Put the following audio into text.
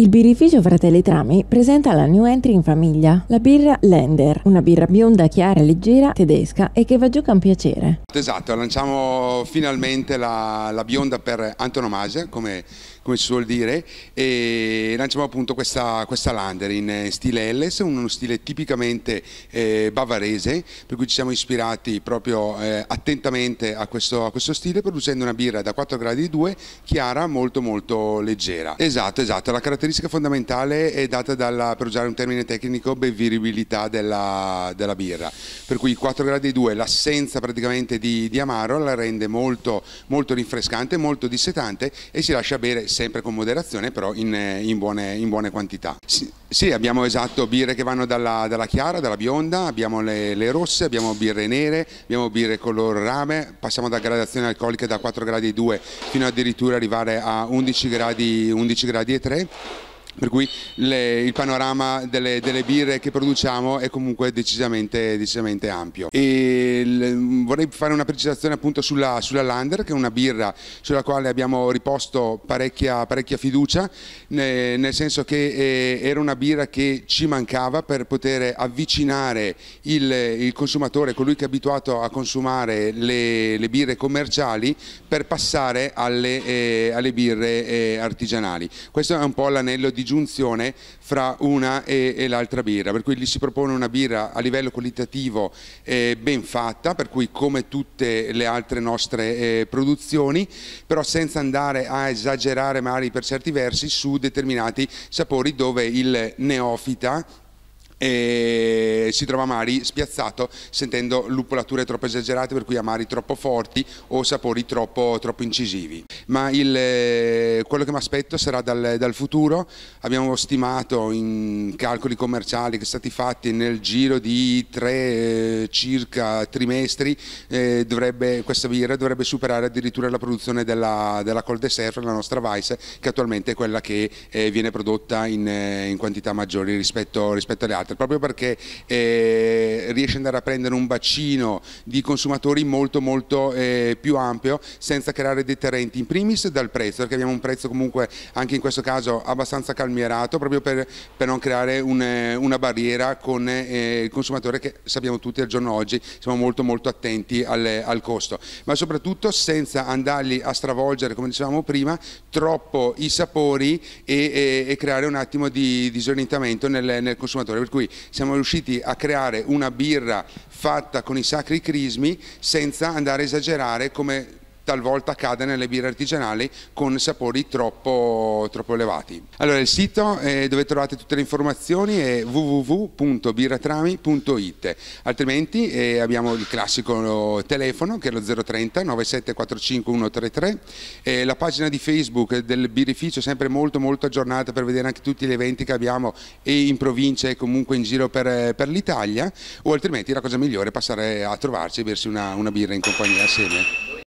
Il birrificio Fratelli Trami presenta la new entry in famiglia, la birra Lender, una birra bionda, chiara, leggera, tedesca e che va giù con piacere. Esatto, lanciamo finalmente la, la bionda per antonomasia, come, come, si suol dire, e lanciamo appunto questa, questa Lander in eh, stile Elles, uno stile tipicamente eh, bavarese, per cui ci siamo ispirati proprio eh, attentamente a questo, a questo stile, producendo una birra da 4 gradi 2, chiara, molto molto leggera. Esatto, esatto, la caratteristica caratteristica fondamentale è data dalla, per usare un termine tecnico, bevibilità della, della birra, per cui 4 gradi 2, l'assenza praticamente di, di, amaro la rende molto, molto, rinfrescante, molto dissetante e si lascia bere sempre con moderazione però in, in, buone, in buone, quantità. Sì, sì, abbiamo esatto birre che vanno dalla, dalla chiara, dalla bionda, abbiamo le, le, rosse, abbiamo birre nere, abbiamo birre color rame, passiamo da gradazione alcolica da 4 gradi 2 fino addirittura arrivare a 11 gradi, 11 gradi e 3 per cui le, il panorama delle, delle, birre che produciamo è comunque decisamente, decisamente ampio. Il, vorrei fare una precisazione appunto sulla, sulla, Lander, che è una birra sulla quale abbiamo riposto parecchia, parecchia fiducia, eh, nel senso che eh, era una birra che ci mancava per poter avvicinare il, il consumatore, colui che è abituato a consumare le, le birre commerciali, per passare alle, eh, alle birre eh, artigianali. Questo è un po' l'anello di giunzione fra una e, e l'altra birra, per cui gli si propone una birra a livello qualitativo eh, ben fatta, per cui come tutte le altre nostre eh, produzioni, però senza andare a esagerare magari per certi versi su determinati sapori dove il neofita eh, si trova Amari spiazzato sentendo luppolature troppo esagerate per cui amari troppo forti o sapori troppo, troppo incisivi. Ma il, eh, quello che mi aspetto sarà dal, dal futuro, abbiamo stimato in calcoli commerciali che sono stati fatti nel giro di tre eh, circa trimestri eh, dovrebbe, questa birra dovrebbe superare addirittura la produzione della, della Col de Surf, la nostra Vice, che attualmente è quella che eh, viene prodotta in, eh, in, quantità maggiori rispetto, rispetto alle altre, proprio perché eh, eh, riesce ad andare a prendere un bacino di consumatori molto molto eh, più ampio senza creare deterrenti in primis dal prezzo perché abbiamo un prezzo comunque anche in questo caso abbastanza calmierato proprio per, per non creare un, eh, una barriera con eh, il consumatore che sappiamo tutti al giorno oggi siamo molto molto attenti al, al costo ma soprattutto senza andarli a stravolgere come dicevamo prima troppo i sapori e, e, e creare un attimo di disorientamento nel, nel consumatore per cui siamo riusciti a a creare una birra fatta con i sacri crismi senza andare a esagerare come talvolta cade nelle birre artigianali con sapori troppo, troppo elevati. Allora il sito eh, dove trovate tutte le informazioni è www.biratrami.it altrimenti eh, abbiamo il classico telefono che è lo 030 9745 133 eh, la pagina di Facebook del birrificio è sempre molto molto aggiornata per vedere anche tutti gli eventi che abbiamo e in provincia e comunque in giro per, eh, per l'Italia o altrimenti la cosa migliore è passare a trovarci e bersi una, una birra in compagnia assieme.